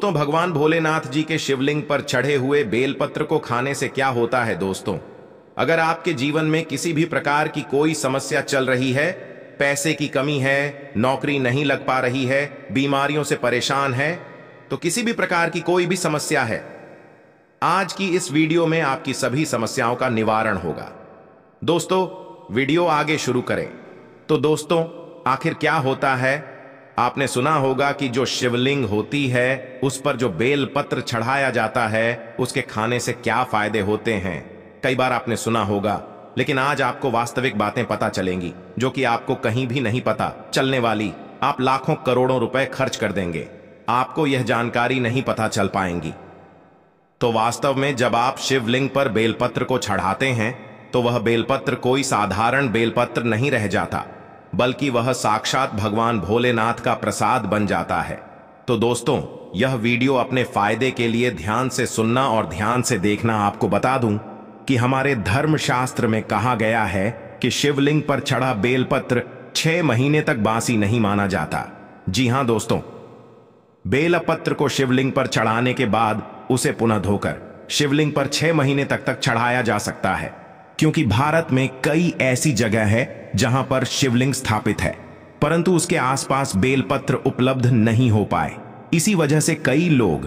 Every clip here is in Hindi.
दोस्तों भगवान भोलेनाथ जी के शिवलिंग पर चढ़े हुए बेलपत्र को खाने से क्या होता है दोस्तों अगर आपके जीवन में किसी भी प्रकार की कोई समस्या चल रही है पैसे की कमी है नौकरी नहीं लग पा रही है बीमारियों से परेशान है तो किसी भी प्रकार की कोई भी समस्या है आज की इस वीडियो में आपकी सभी समस्याओं का निवारण होगा दोस्तों वीडियो आगे शुरू करें तो दोस्तों आखिर क्या होता है आपने सुना होगा कि जो शिवलिंग होती है उस पर जो बेल पत्र चढ़ाया जाता है उसके खाने से क्या फायदे होते हैं कई बार आपने सुना होगा लेकिन आज आपको वास्तविक बातें पता चलेंगी जो कि आपको कहीं भी नहीं पता चलने वाली आप लाखों करोड़ों रुपए खर्च कर देंगे आपको यह जानकारी नहीं पता चल पाएंगी तो वास्तव में जब आप शिवलिंग पर बेलपत्र को चढ़ाते हैं तो वह बेलपत्र कोई साधारण बेलपत्र नहीं रह जाता बल्कि वह साक्षात भगवान भोलेनाथ का प्रसाद बन जाता है तो दोस्तों यह वीडियो अपने फायदे के लिए ध्यान से सुनना और ध्यान से देखना आपको बता दूं कि हमारे धर्मशास्त्र में कहा गया है कि शिवलिंग पर चढ़ा बेलपत्र छह महीने तक बासी नहीं माना जाता जी हां दोस्तों बेलपत्र को शिवलिंग पर चढ़ाने के बाद उसे पुनः धोकर शिवलिंग पर छह महीने तक तक चढ़ाया जा सकता है क्योंकि भारत में कई ऐसी जगह है जहां पर शिवलिंग स्थापित है परंतु उसके आसपास बेलपत्र उपलब्ध नहीं हो पाए इसी वजह से कई लोग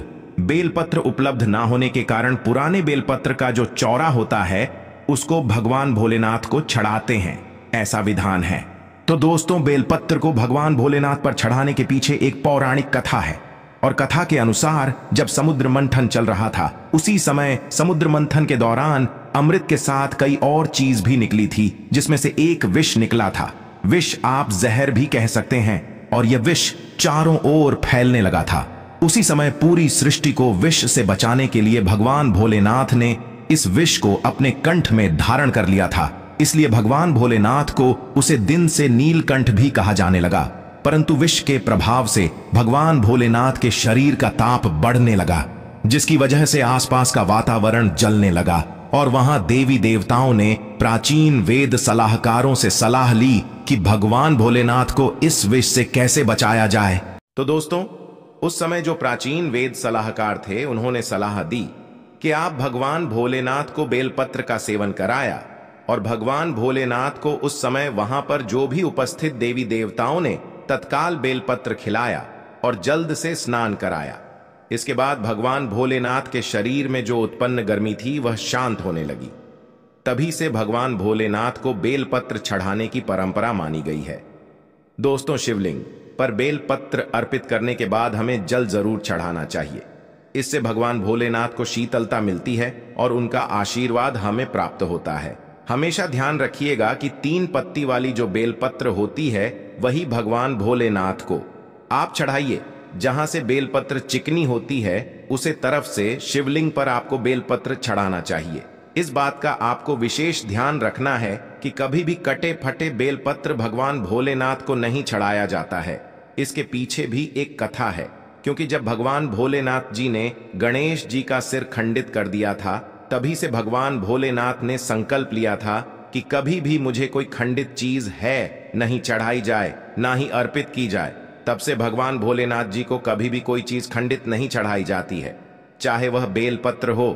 बेलपत्र उपलब्ध ना होने के कारण पुराने बेलपत्र का जो चौरा होता है उसको भगवान भोलेनाथ को चढ़ाते हैं ऐसा विधान है तो दोस्तों बेलपत्र को भगवान भोलेनाथ पर चढ़ाने के पीछे एक पौराणिक कथा है और कथा के अनुसार जब समुद्र मंथन चल रहा था उसी समय समुद्र मंथन के दौरान अमृत के साथ कई और चीज भी निकली थी जिसमें से एक विष निकला था विष आप जहर भी कह सकते हैं और यह विष चारों ओर फैलने लगा था उसी समय पूरी सृष्टि को विष से बचाने के लिए भगवान भोलेनाथ ने इस विष को अपने कंठ में धारण कर लिया था इसलिए भगवान भोलेनाथ को उसे दिन से नीलकंठ भी कहा जाने लगा परंतु विष के प्रभाव से भगवान भोलेनाथ के शरीर का ताप बढ़ने लगा जिसकी वजह से आसपास का वातावरण जलने लगा और वहां देवी देवताओं ने प्राचीन वेद सलाहकारों से सलाह ली कि भगवान भोलेनाथ को इस विष से कैसे बचाया जाए तो दोस्तों उस समय जो प्राचीन वेद सलाहकार थे उन्होंने सलाह दी कि आप भगवान भोलेनाथ को बेलपत्र का सेवन कराया और भगवान भोलेनाथ को उस समय वहां पर जो भी उपस्थित देवी देवताओं ने तत्काल बेलपत्र खिलाया और जल्द से स्नान कराया इसके बाद भगवान भोलेनाथ के शरीर में जो उत्पन्न गर्मी थी वह शांत होने लगी तभी से भगवान भोलेनाथ को बेलपत्र चढ़ाने की परंपरा मानी गई है दोस्तों शिवलिंग पर बेलपत्र अर्पित करने के बाद हमें जल जरूर चढ़ाना चाहिए इससे भगवान भोलेनाथ को शीतलता मिलती है और उनका आशीर्वाद हमें प्राप्त होता है हमेशा ध्यान रखिएगा कि तीन पत्ती वाली जो बेलपत्र होती है वही भगवान भोलेनाथ को आप चढ़ाइए जहां से बेलपत्र चिकनी होती है उसे तरफ से शिवलिंग पर आपको बेलपत्र चढ़ाना चाहिए इस बात का आपको विशेष ध्यान रखना है कि कभी भी कटे फटे बेलपत्र भगवान भोलेनाथ को नहीं चढ़ाया जाता है इसके पीछे भी एक कथा है क्योंकि जब भगवान भोलेनाथ जी ने गणेश जी का सिर खंडित कर दिया था तभी से भगवान भोलेनाथ ने संकल्प लिया था कि कभी भी मुझे कोई खंडित चीज है नहीं चढ़ाई जाए ना ही अर्पित की जाए तब से भगवान भोलेनाथ जी को कभी भी कोई चीज खंडित नहीं चढ़ाई जाती है चाहे वह बेलपत्र हो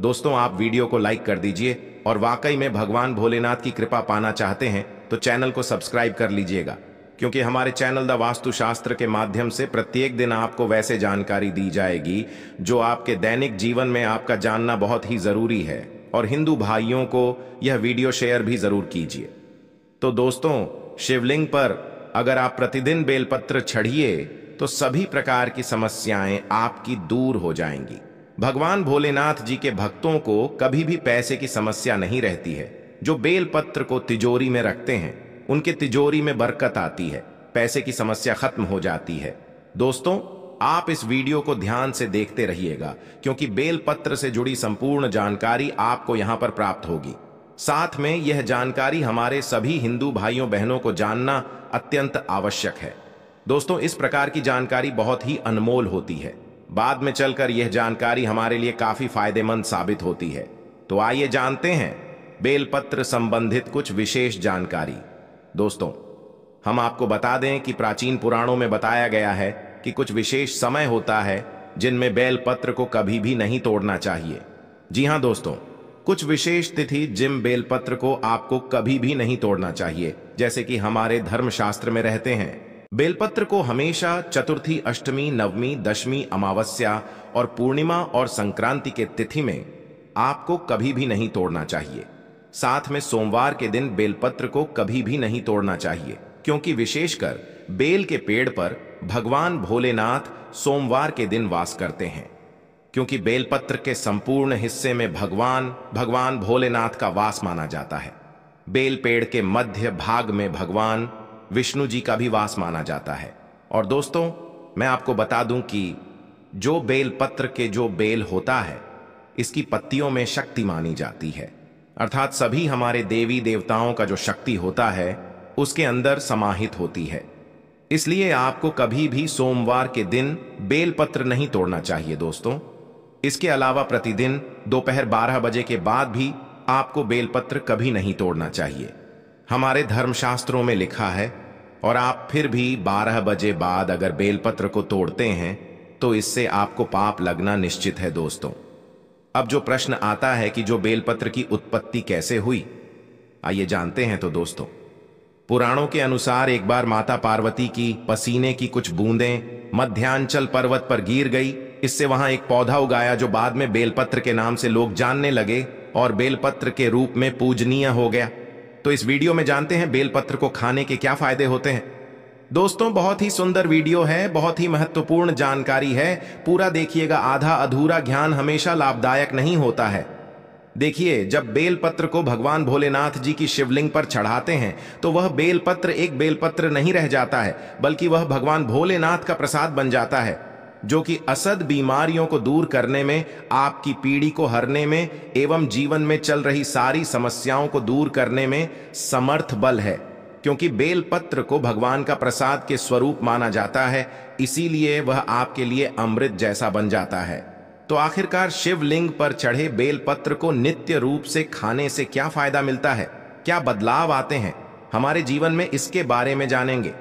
दोस्तों आप वीडियो को लाइक कर दीजिए और वाकई में भगवान भोलेनाथ की कृपा पाना चाहते हैं तो चैनल को सब्सक्राइब कर लीजिएगा क्योंकि हमारे चैनल द वास्तुशास्त्र के माध्यम से प्रत्येक दिन आपको वैसे जानकारी दी जाएगी जो आपके दैनिक जीवन में आपका जानना बहुत ही जरूरी है और हिंदू भाइयों को यह वीडियो शेयर भी जरूर कीजिए तो दोस्तों शिवलिंग पर अगर आप प्रतिदिन बेलपत्र चढ़िए तो सभी प्रकार की समस्याएं आपकी दूर हो जाएंगी भगवान भोलेनाथ जी के भक्तों को कभी भी पैसे की समस्या नहीं रहती है जो बेलपत्र को तिजोरी में रखते हैं उनके तिजोरी में बरकत आती है पैसे की समस्या खत्म हो जाती है दोस्तों आप इस वीडियो को ध्यान से देखते रहिएगा क्योंकि बेलपत्र से जुड़ी संपूर्ण जानकारी आपको यहां पर प्राप्त होगी साथ में यह जानकारी हमारे सभी हिंदू भाइयों बहनों को जानना अत्यंत आवश्यक है दोस्तों इस प्रकार की जानकारी बहुत ही अनमोल होती है बाद में चलकर यह जानकारी हमारे लिए काफी फायदेमंद साबित होती है तो आइए जानते हैं बेलपत्र संबंधित कुछ विशेष जानकारी दोस्तों हम आपको बता दें कि प्राचीन पुराणों में बताया गया है कि कुछ विशेष समय होता है जिनमें बेलपत्र को कभी भी नहीं तोड़ना चाहिए जी हाँ दोस्तों कुछ विशेष तिथि जिम बेलपत्र को आपको कभी भी नहीं तोड़ना चाहिए जैसे कि हमारे धर्मशास्त्र में रहते हैं बेलपत्र को हमेशा चतुर्थी अष्टमी नवमी दशमी अमावस्या और पूर्णिमा और संक्रांति के तिथि में आपको कभी भी नहीं तोड़ना चाहिए साथ में सोमवार के दिन बेलपत्र को कभी भी नहीं तोड़ना चाहिए क्योंकि विशेषकर बेल के पेड़ पर भगवान भोलेनाथ सोमवार के दिन वास करते हैं क्योंकि बेलपत्र के संपूर्ण हिस्से में भगवान भगवान भोलेनाथ का वास माना जाता है बेल पेड़ के मध्य भाग में भगवान विष्णु जी का भी वास माना जाता है और दोस्तों मैं आपको बता दूं कि जो बेलपत्र के जो बेल होता है इसकी पत्तियों में शक्ति मानी जाती है अर्थात सभी हमारे देवी देवताओं का जो शक्ति होता है उसके अंदर समाहित होती है इसलिए आपको कभी भी सोमवार के दिन बेलपत्र नहीं तोड़ना चाहिए दोस्तों इसके अलावा प्रतिदिन दोपहर 12 बजे के बाद भी आपको बेलपत्र कभी नहीं तोड़ना चाहिए हमारे धर्मशास्त्रों में लिखा है और आप फिर भी 12 बजे बाद अगर बेलपत्र को तोड़ते हैं तो इससे आपको पाप लगना निश्चित है दोस्तों अब जो प्रश्न आता है कि जो बेलपत्र की उत्पत्ति कैसे हुई आइए जानते हैं तो दोस्तों पुराणों के अनुसार एक बार माता पार्वती की पसीने की कुछ बूंदें मध्यांचल पर्वत पर गिर गई इससे वहां एक पौधा उगाया जो बाद में बेलपत्र के नाम से लोग जानने लगे और बेलपत्र के रूप में पूजनीय हो गया तो इस वीडियो में जानते हैं बेलपत्र को खाने के क्या फायदे होते हैं दोस्तों बहुत ही सुंदर वीडियो है बहुत ही महत्वपूर्ण जानकारी है पूरा देखिएगा आधा अधूरा ज्ञान हमेशा लाभदायक नहीं होता है देखिए जब बेलपत्र को भगवान भोलेनाथ जी की शिवलिंग पर चढ़ाते हैं तो वह बेलपत्र एक बेलपत्र नहीं रह जाता है बल्कि वह भगवान भोलेनाथ का प्रसाद बन जाता है जो कि असद बीमारियों को दूर करने में आपकी पीढ़ी को हरने में एवं जीवन में चल रही सारी समस्याओं को दूर करने में समर्थ बल है क्योंकि बेलपत्र को भगवान का प्रसाद के स्वरूप माना जाता है इसीलिए वह आपके लिए अमृत जैसा बन जाता है तो आखिरकार शिवलिंग पर चढ़े बेलपत्र को नित्य रूप से खाने से क्या फायदा मिलता है क्या बदलाव आते हैं हमारे जीवन में इसके बारे में जानेंगे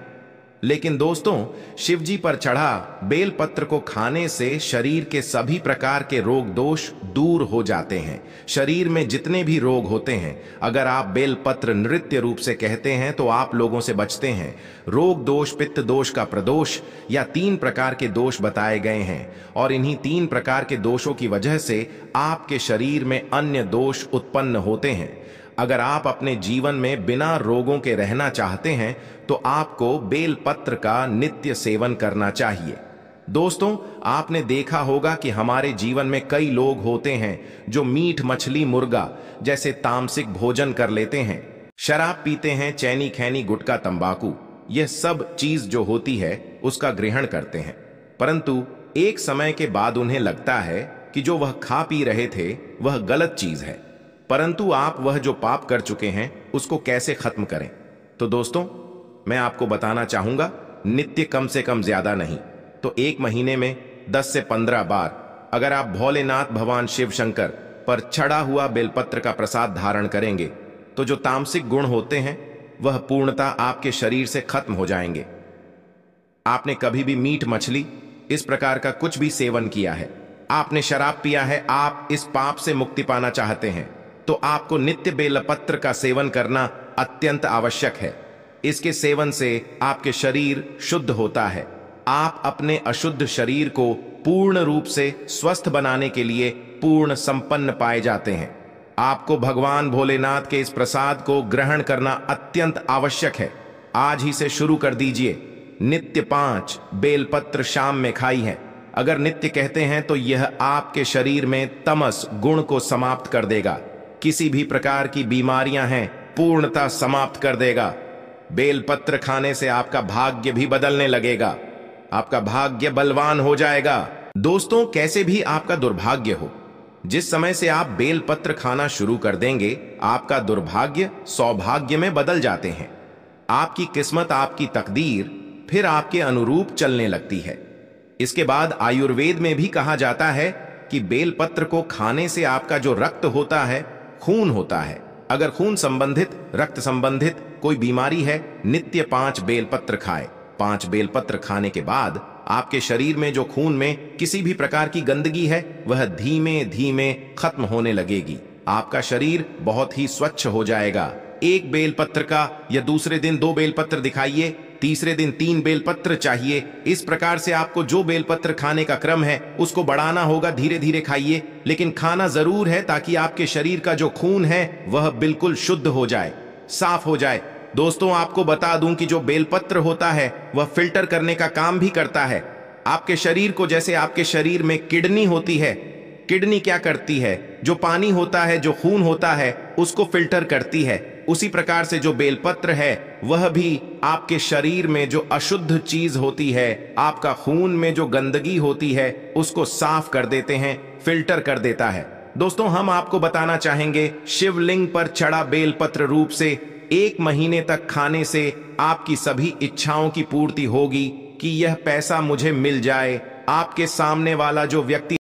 लेकिन दोस्तों शिवजी पर चढ़ा बेलपत्र को खाने से शरीर के सभी प्रकार के रोग दोष दूर हो जाते हैं शरीर में जितने भी रोग होते हैं अगर आप बेलपत्र नृत्य रूप से कहते हैं तो आप लोगों से बचते हैं रोग दोष पित्त दोष का प्रदोष या तीन प्रकार के दोष बताए गए हैं और इन्हीं तीन प्रकार के दोषों की वजह से आपके शरीर में अन्य दोष उत्पन्न होते हैं अगर आप अपने जीवन में बिना रोगों के रहना चाहते हैं तो आपको बेलपत्र का नित्य सेवन करना चाहिए दोस्तों आपने देखा होगा कि हमारे जीवन में कई लोग होते हैं जो मीट मछली मुर्गा जैसे तामसिक भोजन कर लेते हैं शराब पीते हैं चैनी खैनी गुटका तंबाकू यह सब चीज जो होती है उसका ग्रहण करते हैं परंतु एक समय के बाद उन्हें लगता है कि जो वह खा पी रहे थे वह गलत चीज है परंतु आप वह जो पाप कर चुके हैं उसको कैसे खत्म करें तो दोस्तों मैं आपको बताना चाहूंगा नित्य कम से कम ज्यादा नहीं तो एक महीने में 10 से 15 बार अगर आप भोलेनाथ भगवान शिव शंकर पर छड़ा हुआ बेलपत्र का प्रसाद धारण करेंगे तो जो तामसिक गुण होते हैं वह पूर्णता आपके शरीर से खत्म हो जाएंगे आपने कभी भी मीट मछली इस प्रकार का कुछ भी सेवन किया है आपने शराब पिया है आप इस पाप से मुक्ति पाना चाहते हैं तो आपको नित्य बेलपत्र का सेवन करना अत्यंत आवश्यक है इसके सेवन से आपके शरीर शुद्ध होता है आप अपने अशुद्ध शरीर को पूर्ण रूप से स्वस्थ बनाने के लिए पूर्ण संपन्न पाए जाते हैं आपको भगवान भोलेनाथ के इस प्रसाद को ग्रहण करना अत्यंत आवश्यक है आज ही से शुरू कर दीजिए नित्य पांच बेलपत्र शाम में खाई है अगर नित्य कहते हैं तो यह आपके शरीर में तमस गुण को समाप्त कर देगा किसी भी प्रकार की बीमारियां हैं पूर्णता समाप्त कर देगा बेलपत्र खाने से आपका भाग्य भी बदलने लगेगा आपका भाग्य बलवान हो जाएगा दोस्तों कैसे भी आपका दुर्भाग्य हो जिस समय से आप बेलपत्र खाना शुरू कर देंगे आपका दुर्भाग्य सौभाग्य में बदल जाते हैं आपकी किस्मत आपकी तकदीर फिर आपके अनुरूप चलने लगती है इसके बाद आयुर्वेद में भी कहा जाता है कि बेलपत्र को खाने से आपका जो रक्त होता है खून होता है अगर खून संबंधित रक्त संबंधित कोई बीमारी है नित्य पांच बेलपत्र खाए पांच बेलपत्र खाने के बाद आपके शरीर में जो खून में किसी भी प्रकार की गंदगी है वह धीमे धीमे खत्म होने लगेगी आपका शरीर बहुत ही स्वच्छ हो जाएगा एक बेलपत्र का या दूसरे दिन दो बेलपत्र दिखाइए तीसरे दिन तीन बेलपत्र चाहिए इस प्रकार से आपको जो बेलपत्र खाने का क्रम है उसको बढ़ाना होगा धीरे धीरे खाइए लेकिन खाना जरूर है ताकि आपके शरीर का जो खून है वह बिल्कुल शुद्ध हो जाए साफ हो जाए दोस्तों आपको बता दूं कि जो बेलपत्र होता है वह फिल्टर करने का काम भी करता है आपके शरीर को जैसे आपके शरीर में किडनी होती है किडनी क्या करती है जो पानी होता है जो खून होता है उसको फिल्टर करती है उसी प्रकार से जो बेलपत्र है वह भी आपके शरीर में जो अशुद्ध चीज होती है आपका खून में जो गंदगी होती है उसको साफ कर देते हैं फिल्टर कर देता है दोस्तों हम आपको बताना चाहेंगे शिवलिंग पर चढ़ा बेलपत्र रूप से एक महीने तक खाने से आपकी सभी इच्छाओं की पूर्ति होगी कि यह पैसा मुझे मिल जाए आपके सामने वाला जो व्यक्ति